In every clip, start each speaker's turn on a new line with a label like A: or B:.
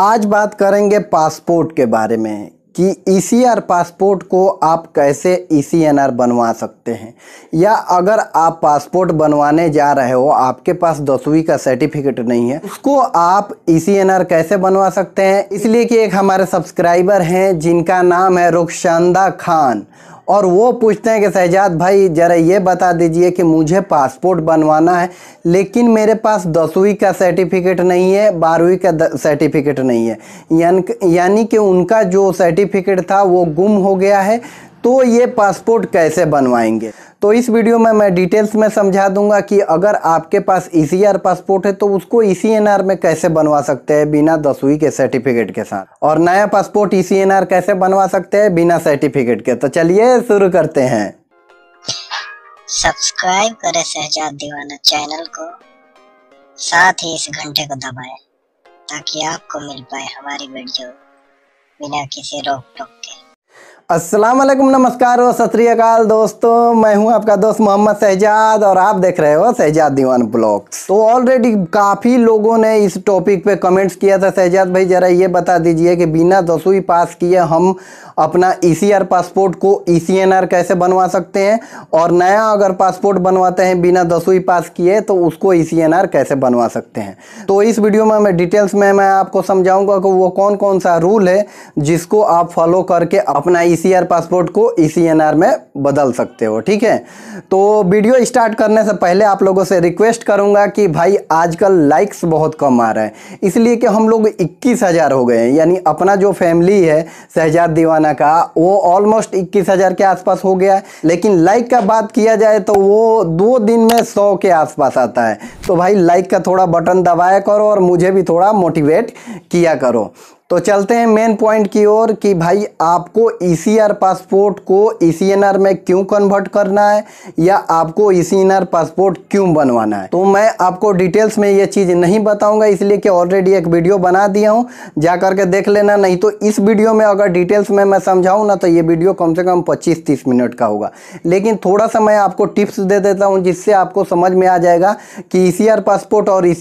A: आज बात करेंगे पासपोर्ट के बारे में कि ई e पासपोर्ट को आप कैसे ई e बनवा सकते हैं या अगर आप पासपोर्ट बनवाने जा रहे हो आपके पास दसवीं का सर्टिफिकेट नहीं है उसको आप ई e कैसे बनवा सकते हैं इसलिए कि एक हमारे सब्सक्राइबर हैं जिनका नाम है रुखशांदा खान और वो पूछते हैं कि शहजाद भाई ज़रा ये बता दीजिए कि मुझे पासपोर्ट बनवाना है लेकिन मेरे पास दसवीं का सर्टिफिकेट नहीं है बारहवीं का सर्टिफिकेट नहीं है यान यानी कि उनका जो सर्टिफिकेट था वो गुम हो गया है तो ये पासपोर्ट कैसे बनवाएंगे तो इस वीडियो में मैं डिटेल्स में समझा दूंगा कि अगर आपके पास ई e पासपोर्ट है तो उसको ई e में कैसे बनवा सकते हैं बिना दसवीं के सर्टिफिकेट के साथ और नया पासपोर्ट ई e कैसे बनवा सकते हैं बिना सर्टिफिकेट के तो चलिए शुरू करते हैं सब्सक्राइब करें सहजाद दीवाना चैनल को साथ ही इस घंटे को दबाएं ताकि आपको मिल पाए हमारी वीडियो बिना किसी रोक टोक अस्सलाम वालेकुम नमस्कार और सत दोस्तों मैं हूं आपका दोस्त मोहम्मद शहजाद और आप देख रहे हो शहजाद दीवान ब्लॉग्स तो ऑलरेडी काफ़ी लोगों ने इस टॉपिक पे कमेंट्स किया था शहजाद भाई ज़रा ये बता दीजिए कि बिना दसवीं पास किए हम अपना ई e पासपोर्ट को ई e कैसे बनवा सकते हैं और नया अगर पासपोर्ट बनवाते हैं बिना दसवीं पास किए तो उसको ई e कैसे बनवा सकते हैं तो इस वीडियो में मैं डिटेल्स में मैं आपको समझाऊँगा कि वो कौन कौन सा रूल है जिसको आप फॉलो करके अपना ई पासपोर्ट को ई e में बदल सकते हो ठीक है तो वीडियो स्टार्ट करने से पहले आप लोगों से रिक्वेस्ट करूंगा कि भाई आजकल लाइक्स बहुत कम आ रहा है इसलिए कि हम लोग इक्कीस हज़ार हो गए हैं यानी अपना जो फैमिली है शहजाद दीवाना का वो ऑलमोस्ट इक्कीस हज़ार के आसपास हो गया है लेकिन लाइक का बात किया जाए तो वो दो दिन में सौ के आसपास आता है तो भाई लाइक का थोड़ा बटन दबाया करो और मुझे भी थोड़ा मोटिवेट किया करो तो चलते हैं मेन पॉइंट की ओर कि भाई आपको ई e पासपोर्ट को ई e में क्यों कन्वर्ट करना है या आपको ई e पासपोर्ट क्यों बनवाना है तो मैं आपको डिटेल्स में ये चीज़ नहीं बताऊंगा इसलिए कि ऑलरेडी एक वीडियो बना दिया हूं जा करके देख लेना नहीं तो इस वीडियो में अगर डिटेल्स में मैं समझाऊँ ना तो ये वीडियो कम से कम पच्चीस तीस मिनट का होगा लेकिन थोड़ा सा मैं आपको टिप्स दे देता हूँ जिससे आपको समझ में आ जाएगा कि ई पासपोर्ट और ई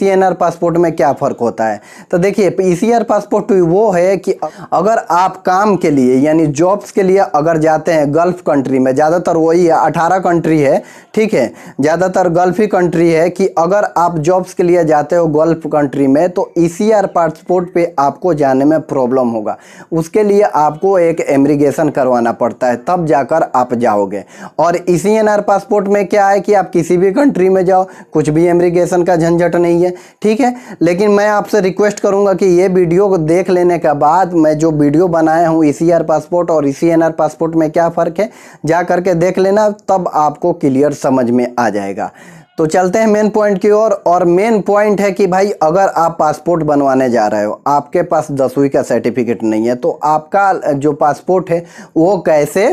A: पासपोर्ट में क्या फ़र्क होता है तो देखिए ई पासपोर्ट वो वो है कि अगर आप काम के लिए यानी जॉब्स के लिए अगर जाते हैं गल्फ़ कंट्री में ज़्यादातर वही है अठारह कंट्री है ठीक है ज़्यादातर गल्फ़ ही कंट्री है कि अगर आप जॉब्स के लिए जाते हो गल्फ़ कंट्री में तो ई पासपोर्ट पर आपको जाने में प्रॉब्लम होगा उसके लिए आपको एक एमरीगेशन करवाना पड़ता है तब जाकर आप जाओगे और इसी e पासपोर्ट में क्या है कि आप किसी भी कंट्री में जाओ कुछ भी एमरीगेशन का झंझट नहीं है ठीक है लेकिन मैं आपसे रिक्वेस्ट करूंगा कि ये वीडियो देख लेने लेने के बाद मैं जो वीडियो बनाया हूँ ई e पासपोर्ट और ई e पासपोर्ट में क्या फ़र्क है जा करके देख लेना तब आपको क्लियर समझ में आ जाएगा तो चलते हैं मेन पॉइंट की ओर और मेन पॉइंट है कि भाई अगर आप पासपोर्ट बनवाने जा रहे हो आपके पास दसवीं का सर्टिफिकेट नहीं है तो आपका जो पासपोर्ट है वो कैसे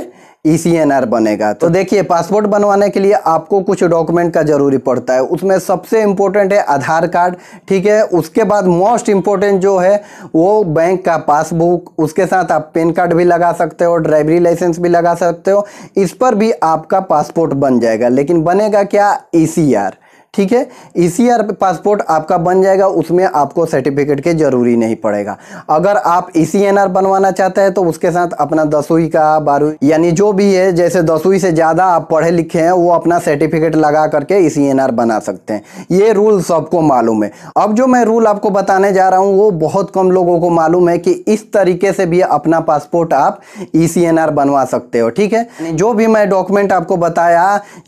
A: ई e बनेगा तो देखिए पासपोर्ट बनवाने के लिए आपको कुछ डॉक्यूमेंट का जरूरी पड़ता है उसमें सबसे इम्पोर्टेंट है आधार कार्ड ठीक है उसके बाद मोस्ट इम्पोर्टेंट जो है वो बैंक का पासबुक उसके साथ आप पेन कार्ड भी लगा सकते हो ड्राइवरी लाइसेंस भी लगा सकते हो इस पर भी आपका पासपोर्ट बन जाएगा लेकिन बनेगा क्या ई e ठीक है ईसीआर e पासपोर्ट आपका बन जाएगा उसमें आपको सर्टिफिकेट के ज़रूरी नहीं पड़ेगा अगर आप ई e सी बनवाना चाहते हैं तो उसके साथ अपना दसवीं का बारहवीं यानी जो भी है जैसे दसवीं से ज़्यादा आप पढ़े लिखे हैं वो अपना सर्टिफिकेट लगा करके ई e बना सकते हैं ये रूल सबको मालूम है अब जो मैं रूल आपको बताने जा रहा हूँ वो बहुत कम लोगों को मालूम है कि इस तरीके से भी अपना पासपोर्ट आप ई सी एन आर बनवा सकते हो ठीक है जो भी मैं डॉक्यूमेंट आपको बताया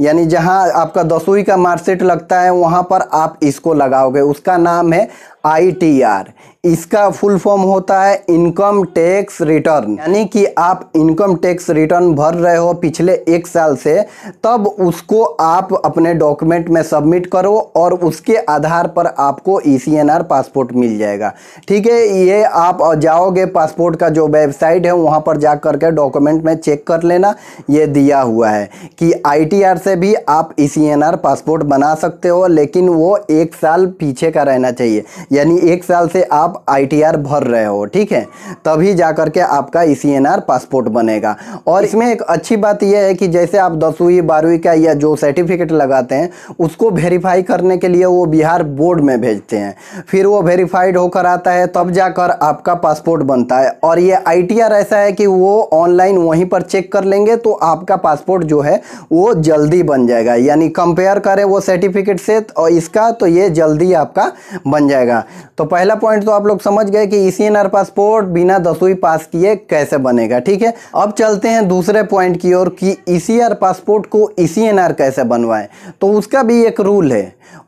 A: यानी जहाँ आपका दसवीं का मार्कशीट लगता है है वहां पर आप इसको लगाओगे उसका नाम है आर इसका फुल फॉर्म होता है इनकम टैक्स रिटर्न यानी कि आप इनकम टैक्स रिटर्न भर रहे हो पिछले एक साल से तब उसको आप अपने डॉक्यूमेंट में सबमिट करो और उसके आधार पर आपको ई e पासपोर्ट मिल जाएगा ठीक है ये आप जाओगे पासपोर्ट का जो वेबसाइट है वहाँ पर जा करके डॉक्यूमेंट में चेक कर लेना ये दिया हुआ है कि आई से भी आप ई e पासपोर्ट बना सकते हो लेकिन वो एक साल पीछे का रहना चाहिए यानी एक साल से आप आईटीआर भर रहे हो ठीक है तभी जा कर के आपका ई e पासपोर्ट बनेगा और इसमें एक अच्छी बात यह है कि जैसे आप दसवीं बारहवीं का या जो सर्टिफिकेट लगाते हैं उसको वेरीफाई करने के लिए वो बिहार बोर्ड में भेजते हैं फिर वो वेरीफाइड होकर आता है तब जाकर आपका पासपोर्ट बनता है और ये आई ऐसा है कि वो ऑनलाइन वहीं पर चेक कर लेंगे तो आपका पासपोर्ट जो है वो जल्दी बन जाएगा यानी कंपेयर करें वो सर्टिफिकेट से और तो इसका तो ये जल्दी आपका बन जाएगा बनेगा तो पहला पॉइंट तो आप लोग समझ गए कि ई सी पासपोर्ट बिना दसवीं पास किए कैसे बनेगा ठीक है अब चलते हैं दूसरे पॉइंट की ओर कि ई e पासपोर्ट को ई e कैसे बनवाएं तो उसका भी एक रूल है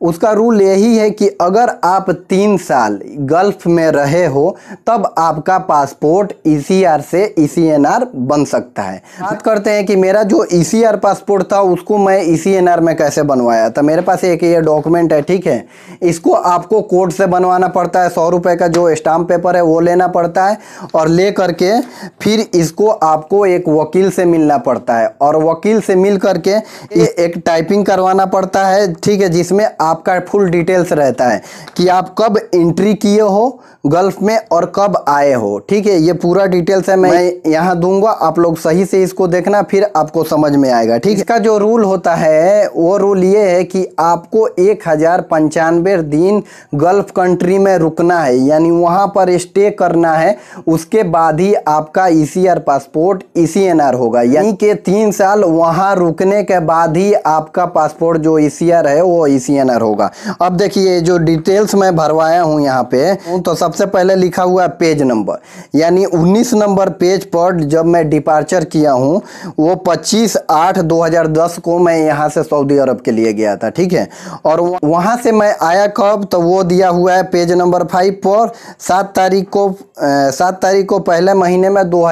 A: उसका रूल यही है कि अगर आप तीन साल गल्फ में रहे हो तब आपका पासपोर्ट ई e से ई बन सकता है हाँ। बात करते हैं कि मेरा जो ई पासपोर्ट था उसको मैं ई में कैसे बनवाया था तो मेरे पास एक ये डॉक्यूमेंट है ठीक है इसको आपको कोर्ट से बन बनवाना पड़ता है सौ रुपये का जो स्टाम्प पेपर है वो लेना पड़ता है और ले करके फिर इसको आपको एक वकील से मिलना पड़ता है और वकील से मिल करके ये एक टाइपिंग करवाना पड़ता है ठीक है जिसमें आपका फुल डिटेल्स रहता है कि आप कब एंट्री किए हो गल्फ में और कब आए हो ठीक है ये पूरा डिटेल्स है मैं, मैं यहाँ दूंगा आप लोग सही से इसको देखना फिर आपको समझ में आएगा ठीक इसका जो रूल होता है वो रूल ये है कि आपको एक हजार पंचानवे दिन गल्फ कंट्री में रुकना है यानी वहाँ पर स्टे करना है उसके बाद ही आपका ई पासपोर्ट ई होगा यानी कि तीन साल वहाँ रुकने के बाद ही आपका पासपोर्ट जो ई e है वो ई e होगा अब देखिए जो डिटेल्स मैं भरवाया हूँ यहाँ पे तो सब सबसे पहले लिखा हुआ है पेज नंबर यानी 19 नंबर पेज पर जब मैं डिपार्चर किया हूँ वो 25 आठ 2010 को मैं यहाँ से सऊदी अरब के लिए गया था ठीक है और वहाँ से मैं आया कब तो वो दिया हुआ है पेज नंबर फाइव पर सात तारीख को सात तारीख को पहले महीने में दो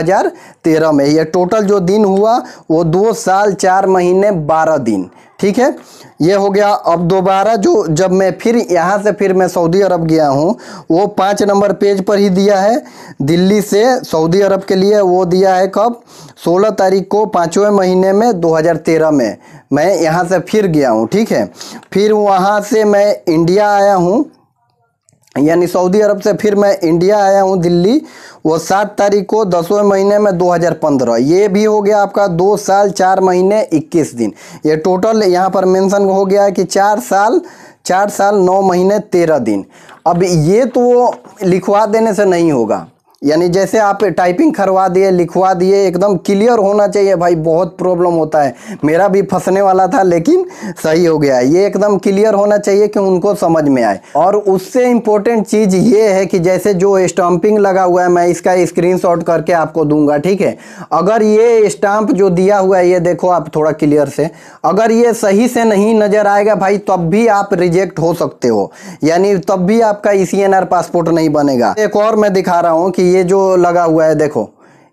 A: में ये टोटल जो दिन हुआ वो दो साल चार महीने बारह दिन ठीक है ये हो गया अब दोबारा जो जब मैं फिर यहाँ से फिर मैं सऊदी अरब गया हूँ वो पाँच नंबर पेज पर ही दिया है दिल्ली से सऊदी अरब के लिए वो दिया है कब सोलह तारीख को पाँचवें महीने में 2013 में मैं यहाँ से फिर गया हूँ ठीक है फिर वहाँ से मैं इंडिया आया हूँ यानी सऊदी अरब से फिर मैं इंडिया आया हूँ दिल्ली वो सात तारीख को दसवें महीने में 2015 ये भी हो गया आपका दो साल चार महीने 21 दिन ये टोटल यहाँ पर मेंशन हो गया है कि चार साल चार साल नौ महीने तेरह दिन अब ये तो लिखवा देने से नहीं होगा यानी जैसे आप टाइपिंग करवा दिए लिखवा दिए एकदम क्लियर होना चाहिए भाई बहुत प्रॉब्लम होता है मेरा भी फंसने वाला था लेकिन सही हो गया ये एकदम क्लियर होना चाहिए कि उनको समझ में आए और उससे इम्पोर्टेंट चीज़ ये है कि जैसे जो स्टम्पिंग लगा हुआ है मैं इसका स्क्रीन करके आपको दूंगा ठीक है अगर ये स्टाम्प जो दिया हुआ है ये देखो आप थोड़ा क्लियर से अगर ये सही से नहीं नज़र आएगा भाई तब भी आप रिजेक्ट हो सकते हो यानी तब भी आपका ई e पासपोर्ट नहीं बनेगा एक और मैं दिखा रहा हूँ कि ये जो लगा हुआ है देखो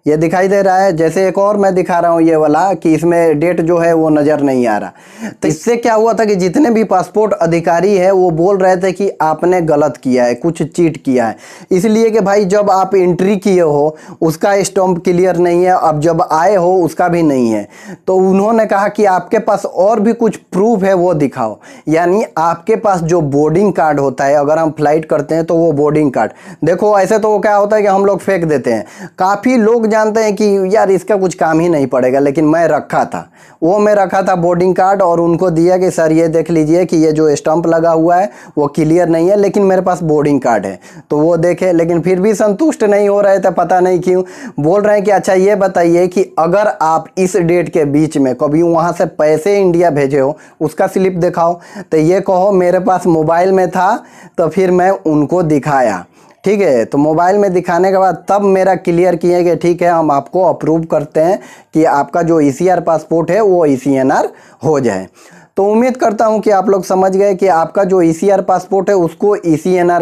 A: ये दिखाई दे रहा है जैसे एक और मैं दिखा रहा हूँ ये वाला कि इसमें डेट जो है वो नज़र नहीं आ रहा तो इससे क्या हुआ था कि जितने भी पासपोर्ट अधिकारी है वो बोल रहे थे कि आपने गलत किया है कुछ चीट किया है इसलिए कि भाई जब आप एंट्री किए हो उसका स्टम्प क्लियर नहीं है अब जब आए हो उसका भी नहीं है तो उन्होंने कहा कि आपके पास और भी कुछ प्रूफ है वो दिखाओ यानी आपके पास जो बोर्डिंग कार्ड होता है अगर हम फ्लाइट करते हैं तो वो बोर्डिंग कार्ड देखो ऐसे तो क्या होता है कि हम लोग फेंक देते हैं काफ़ी लोग जानते हैं कि यार इसका कुछ काम ही नहीं पड़ेगा लेकिन मैं रखा था वो मैं रखा था बोर्डिंग कार्ड और उनको दिया कि सर ये देख लीजिए कि ये जो स्टम्प लगा हुआ है वो क्लियर नहीं है लेकिन मेरे पास बोर्डिंग कार्ड है तो वो देखे लेकिन फिर भी संतुष्ट नहीं हो रहे थे पता नहीं क्यों बोल रहे हैं कि अच्छा ये बताइए कि अगर आप इस डेट के बीच में कभी वहाँ से पैसे इंडिया भेजे हो उसका स्लिप दिखाओ तो ये कहो मेरे पास मोबाइल में था तो फिर मैं उनको दिखाया ठीक है तो मोबाइल में दिखाने के बाद तब मेरा क्लियर किए कि ठीक है हम आपको अप्रूव करते हैं कि आपका जो ई e पासपोर्ट है वो ई e हो जाए तो उम्मीद करता हूं कि आप लोग समझ गए कि आपका जो ई e पासपोर्ट है उसको ई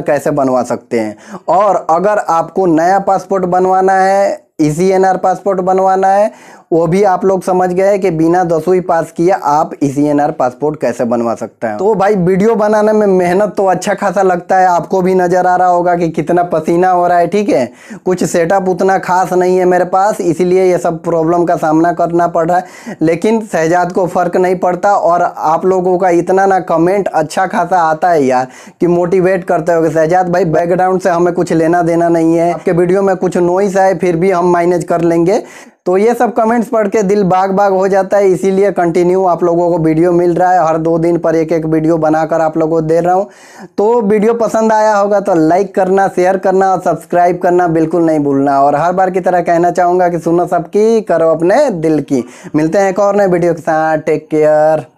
A: कैसे बनवा सकते हैं और अगर आपको नया पासपोर्ट बनवाना है इसी एन आर पासपोर्ट बनवाना है वो भी आप लोग समझ गए कि बिना दसवीं पास किए आप इसी एन आर पासपोर्ट कैसे बनवा सकते हैं तो भाई वीडियो बनाने में मेहनत तो अच्छा खासा लगता है आपको भी नज़र आ रहा होगा कि कितना पसीना हो रहा है ठीक है कुछ सेटअप उतना खास नहीं है मेरे पास इसीलिए ये सब प्रॉब्लम का सामना करना पड़ रहा है लेकिन शहजाद को फ़र्क नहीं पड़ता और आप लोगों का इतना ना कमेंट अच्छा खासा आता है यार कि मोटिवेट करते हो शहजाद भाई बैकग्राउंड से हमें कुछ लेना देना नहीं है आपके वीडियो में कुछ नॉइस है फिर भी हम हम मैनेज कर लेंगे तो ये सब कमेंट्स पढ़ के दिल बाग बाग हो जाता है इसीलिए कंटिन्यू आप लोगों को वीडियो मिल रहा है हर दो दिन पर एक एक वीडियो बनाकर आप लोगों को दे रहा हूँ तो वीडियो पसंद आया होगा तो लाइक करना शेयर करना और सब्सक्राइब करना बिल्कुल नहीं भूलना और हर बार की तरह कहना चाहूँगा कि सुनो सबकी करो अपने दिल की मिलते हैं एक और नए वीडियो के साथ टेक केयर